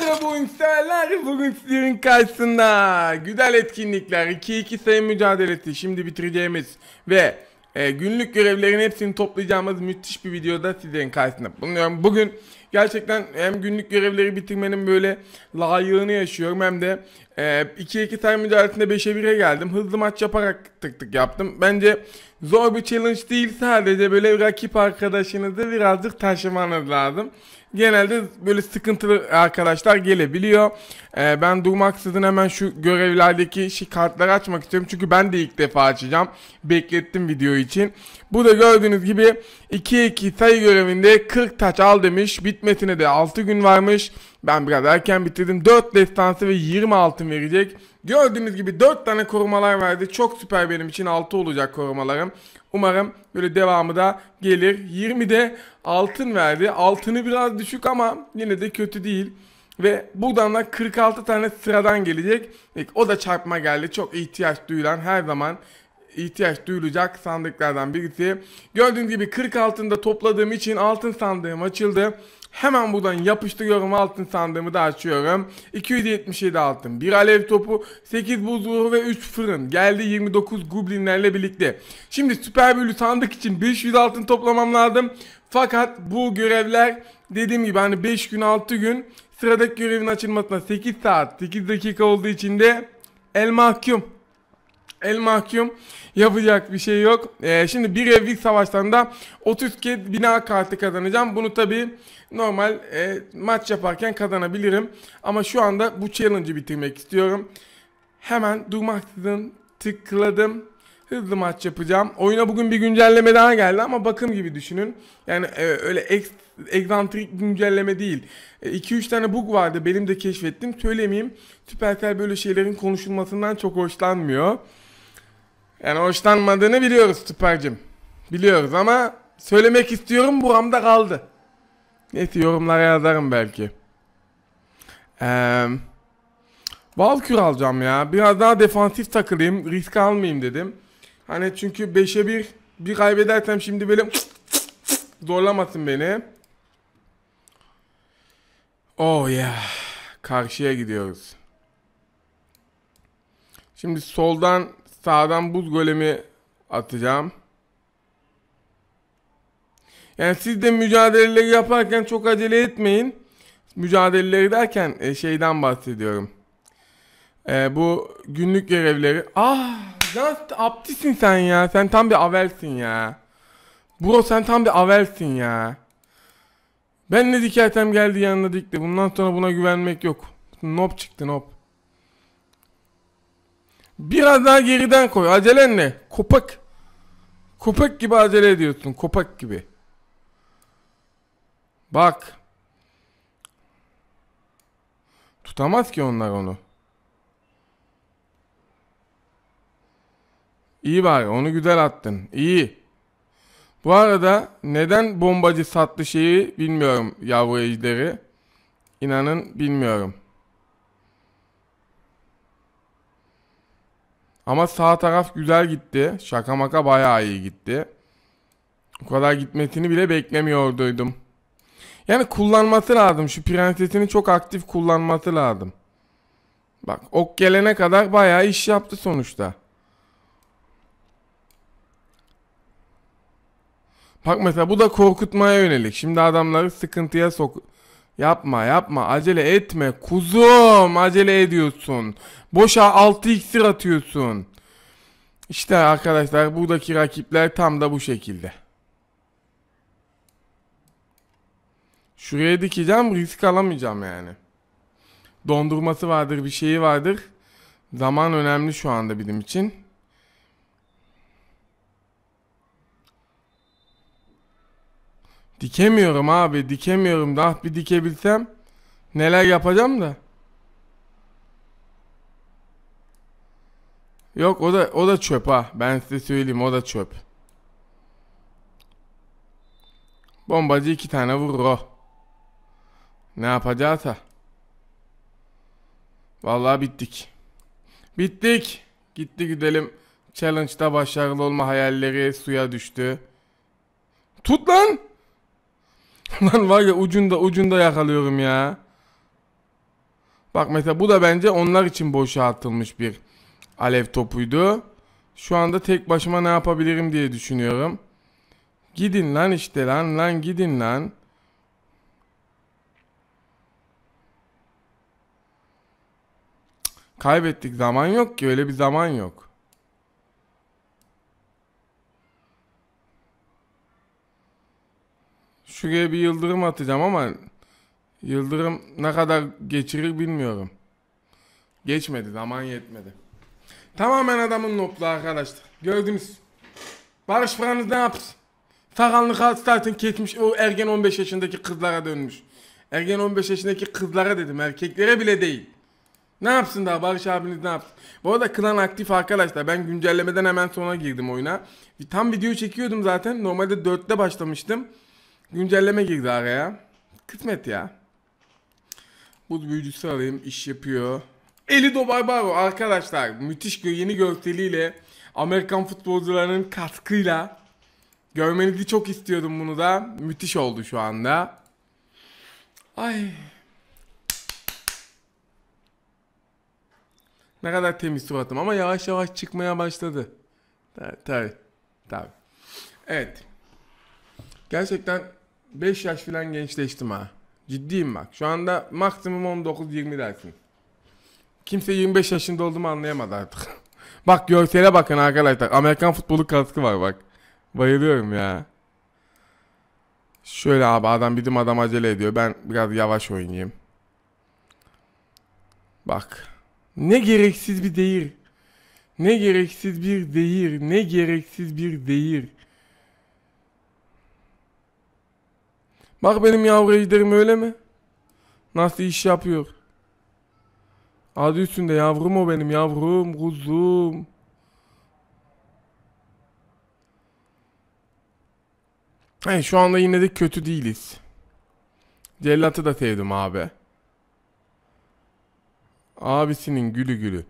merhabalar ve bugün bugün sizlerin karşısında güzel etkinlikler 2-2 sayı mücadelesi şimdi bitireceğimiz ve e, günlük görevlerin hepsini toplayacağımız müthiş bir videoda sizlerin karşısında bulunuyorum. Bugün gerçekten hem günlük görevleri bitirmenin böyle layığını yaşıyorum hem de 2-2 ee, time müdahalesinde 5'e 1'e geldim. Hızlı maç yaparak tık tık yaptım. Bence zor bir challenge değil sadece böyle rakip arkadaşınızı birazcık taşımanız lazım. Genelde böyle sıkıntılı arkadaşlar gelebiliyor. Ee, ben durmaksızın hemen şu görevlerdeki şu kartları açmak istiyorum. Çünkü ben de ilk defa açacağım. Beklettim video için. Bu da gördüğünüz gibi 2-2 sayı görevinde 40 taç al demiş. Bitmesine de 6 gün varmış. Ben biraz erken bitirdim. 4 destansı ve 20 altın verecek. Gördüğünüz gibi 4 tane korumalar verdi. Çok süper benim için 6 olacak korumalarım. Umarım böyle devamı da gelir. 20'de altın verdi. Altını biraz düşük ama yine de kötü değil. Ve buradan da 46 tane sıradan gelecek. O da çarpma geldi. Çok ihtiyaç duyulan her zaman ihtiyaç duyulacak sandıklardan birisi. Gördüğünüz gibi 40 altında topladığım için altın sandığım açıldı. Hemen buradan yapıştırıyorum altın sandığımı da açıyorum. 277 altın, bir alev topu, 8 buz ve 3 fırın. Geldi 29 goblinlerle birlikte. Şimdi süper büyülü sandık için 500 altın toplamam lazım. Fakat bu görevler dediğim gibi hani 5 gün 6 gün sıradaki görevin açılmasına 8 saat 8 dakika olduğu için de el mahkum. El mahkum yapacak bir şey yok. Ee, şimdi bir evlilik savaştan da 30 kez bina kartı kazanacağım. Bunu tabii normal e, maç yaparken kazanabilirim. Ama şu anda bu challenge'ı bitirmek istiyorum. Hemen durmaksızın tıkladım. Hızlı maç yapacağım. Oyuna bugün bir güncelleme daha geldi ama bakım gibi düşünün. Yani e, öyle ek, egzantrik güncelleme değil. 2-3 e, tane bug vardı benim de keşfettim. Söylemeyeyim. Supercell böyle şeylerin konuşulmasından çok hoşlanmıyor. Yani hoşlanmadığını biliyoruz Süper'cim. Biliyoruz ama söylemek istiyorum buramda kaldı. Neyse yorumlara yazarım belki. Eee... Valkür alacağım ya. Biraz daha defansif takılayım. Risk almayayım dedim. Hani çünkü 5'e 1 bir kaybedersem şimdi böyle zorlamasın beni. Oh yeah. Karşıya gidiyoruz. Şimdi soldan sağdan buz golemi atacağım. Yani siz de mücadeleleri yaparken çok acele etmeyin. Mücadeleleri derken e, şeyden bahsediyorum. E, bu günlük görevleri. Ah Can aptisin sen ya. Sen tam bir avelsin ya. Bro sen tam bir avelsin ya. Ben ne dikertem geldi yanına dikti. Bundan sonra buna güvenmek yok. Nop çıktı nop. Biraz daha geriden koy. Acelen ne? Kopak. Kopak gibi acele ediyorsun. Kopak gibi. Bak. Tutamaz ki onlar onu. İyi bari onu güzel attın. İyi. Bu arada neden bombacı sattı şeyi bilmiyorum yavru ejderi. İnanın bilmiyorum. Ama sağ taraf güzel gitti. Şaka maka bayağı iyi gitti. O kadar gitmesini bile beklemiyordum. Yani kullanması lazım. Şu prensesini çok aktif kullanması lazım. Bak ok gelene kadar bayağı iş yaptı sonuçta. Bak mesela bu da korkutmaya yönelik. Şimdi adamları sıkıntıya sok. Yapma yapma acele etme kuzum acele ediyorsun. Boşa 6 iksir atıyorsun. İşte arkadaşlar buradaki rakipler tam da bu şekilde. Şuraya dikeceğim risk alamayacağım yani. Dondurması vardır bir şeyi vardır. Zaman önemli şu anda bizim için. Dikemiyorum abi dikemiyorum. Daha bir dikebilsem neler yapacağım da. Yok o da o da çöp ha. Ben size söyleyeyim o da çöp. Bombacı iki tane vurur o. Ne yapacağız ha? Vallahi bittik. Bittik. Gitti gidelim. Challenge'da başarılı olma hayalleri suya düştü. Tut lan. lan var ya ucunda ucunda yakalıyorum ya. Bak mesela bu da bence onlar için boşa atılmış bir alev topuydu. Şu anda tek başıma ne yapabilirim diye düşünüyorum. Gidin lan işte lan lan gidin lan. Kaybettik zaman yok ki öyle bir zaman yok. Şuraya bir yıldırım atacağım ama yıldırım ne kadar geçirir bilmiyorum. Geçmedi zaman yetmedi. Tamamen adamın noplu arkadaşlar. Gördünüz. Barış Franz ne yapsın? Sakalını zaten ketmiş o ergen 15 yaşındaki kızlara dönmüş. Ergen 15 yaşındaki kızlara dedim erkeklere bile değil. Ne yapsın daha Barış abiniz ne yapsın? Bu arada klan aktif arkadaşlar. Ben güncellemeden hemen sonra girdim oyuna. Tam video çekiyordum zaten. Normalde 4'te başlamıştım. Güncelleme girdi araya. Kısmet ya. Bu büyücüsü alayım. iş yapıyor. Eli Dobarbaro arkadaşlar. Müthiş yeni görseliyle. Amerikan futbolcularının katkıyla. Görmenizi çok istiyordum bunu da. Müthiş oldu şu anda. Ay Ne kadar temiz suratım ama yavaş yavaş çıkmaya başladı. Tabi, tabi. Evet. Gerçekten 5 yaş falan gençleştim ha. Ciddiyim bak. Şu anda maksimum 19-20 dersin. Kimse 25 yaşında olduğumu anlayamadı artık. bak görsele bakın arkadaşlar. Amerikan futbolu kaskı var bak. Bayılıyorum ya. Şöyle abi adam bizim adam acele ediyor. Ben biraz yavaş oynayayım. Bak. Ne gereksiz bir değir. Ne gereksiz bir değir. Ne gereksiz bir değir. Bak benim yavru ejderim öyle mi? Nasıl iş yapıyor? Adı üstünde yavrum o benim yavrum kuzum. Hey, şu anda yine de kötü değiliz. Cellatı da sevdim abi. Abisinin gülü gülü.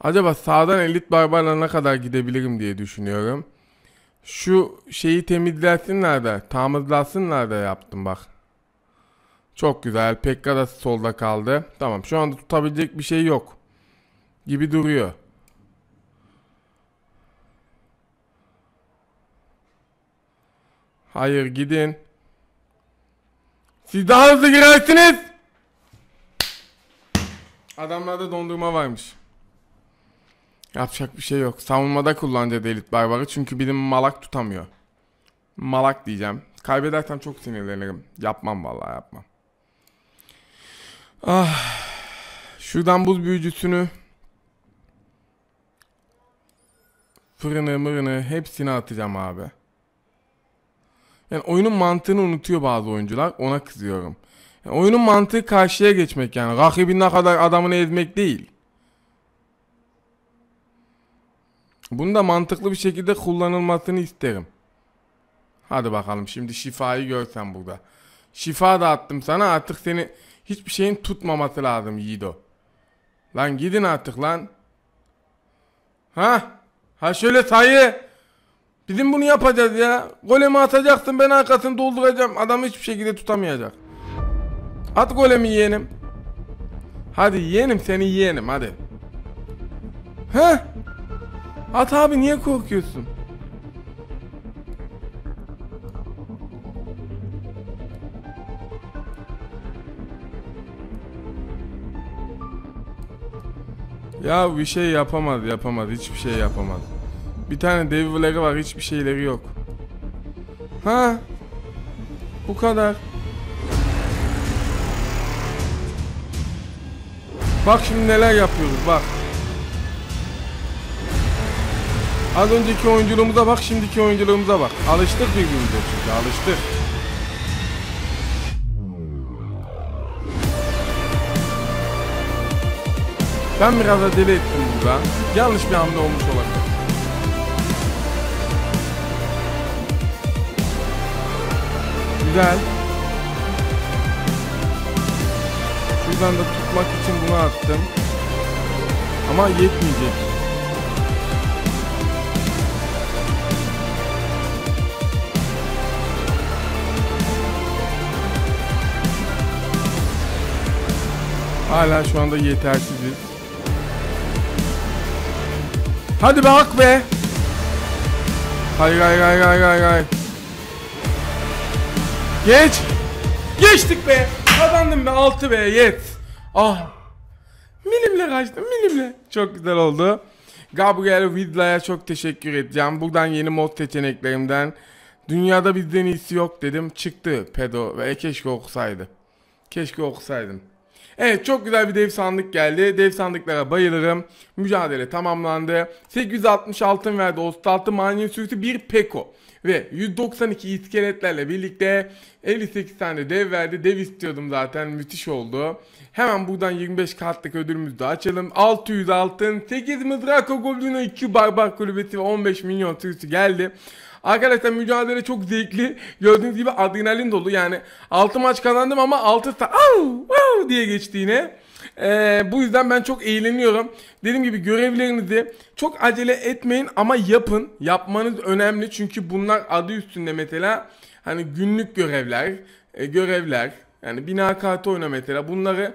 Acaba sağdan elit barbarla ne kadar gidebilirim diye düşünüyorum. Şu şeyi temizlesinler de, tamızlasınlar da yaptım bak. Çok güzel. Pekka solda kaldı. Tamam şu anda tutabilecek bir şey yok. Gibi duruyor. Hayır gidin. Siz daha hızlı girersiniz. Adamlarda dondurma varmış. Yapacak bir şey yok. Savunmada kullanacak Elit Barbar'ı çünkü birim malak tutamıyor. Malak diyeceğim. Kaybedersem çok sinirlenirim. Yapmam vallahi yapmam. Ah. Şuradan buz büyücüsünü fırını mırını hepsini atacağım abi. Yani oyunun mantığını unutuyor bazı oyuncular. Ona kızıyorum. Yani oyunun mantığı karşıya geçmek yani. Rakibin ne kadar adamını ezmek değil. Bunu da mantıklı bir şekilde kullanılmasını isterim. Hadi bakalım şimdi şifayı görsen burada. Şifa da attım sana artık seni hiçbir şeyin tutmaması lazım Yiğido. Lan gidin artık lan. Ha? Ha şöyle sayı. Bizim bunu yapacağız ya. Golemi atacaksın ben arkasını dolduracağım. Adamı hiçbir şekilde tutamayacak. At golemi yeğenim. Hadi yeğenim seni yeğenim hadi. Heh. At abi niye korkuyorsun? Ya bir şey yapamaz yapamaz hiçbir şey yapamaz. Bir tane dev var hiçbir şeyleri yok. Ha? Bu kadar. Bak şimdi neler yapıyoruz bak. Az önceki oyunculuğumuza bak, şimdiki oyunculuğumuza bak. Alıştık birbirimize çünkü, alıştık. Ben biraz da deli ettim burada. Yanlış bir hamle olmuş olabilir. Güzel. Şuradan da atmak için bunu attım. Ama yetmeyecek. Hala şu anda yetersiziz. Hadi bak be. Hayır hayır hayır hayır hayır hayır. Geç. Geçtik be. Kazandım be 6 be yet. Ah. Milimle kaçtım milimle. Çok güzel oldu. Gabriel Vidla'ya çok teşekkür edeceğim. Buradan yeni mod seçeneklerimden dünyada bizden iyisi yok dedim. Çıktı pedo ve keşke okusaydı. Keşke okusaydım. Evet çok güzel bir dev sandık geldi. Dev sandıklara bayılırım. Mücadele tamamlandı. 860 altın verdi. 36 manevi sürüsü 1 peko. Ve 192 iskeletlerle birlikte 58 tane dev verdi. Dev istiyordum zaten. Müthiş oldu. Hemen buradan 25 kartlık ödülümüzü de açalım. 600 altın, 8 mızrak, Goblino 2 barbar kulübesi ve 15 milyon sürüsü geldi. Arkadaşlar mücadele çok zevkli. Gördüğünüz gibi adrenalin dolu. Yani 6 maç kazandım ama 6 ta diye geçti yine. Ee, bu yüzden ben çok eğleniyorum. Dediğim gibi görevlerinizi çok acele etmeyin ama yapın. Yapmanız önemli çünkü bunlar adı üstünde mesela hani günlük görevler, e, görevler yani bina kartı oyna mesela bunları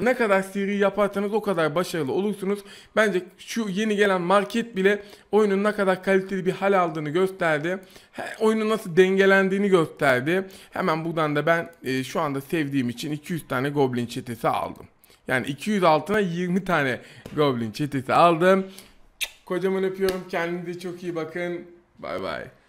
ne kadar seri yaparsanız o kadar başarılı olursunuz. Bence şu yeni gelen market bile oyunun ne kadar kaliteli bir hal aldığını gösterdi. He, oyunun nasıl dengelendiğini gösterdi. Hemen buradan da ben e, şu anda sevdiğim için 200 tane goblin çetesi aldım. Yani 200 altına 20 tane goblin çetesi aldım. Kocaman öpüyorum. Kendinize çok iyi bakın. Bay bay.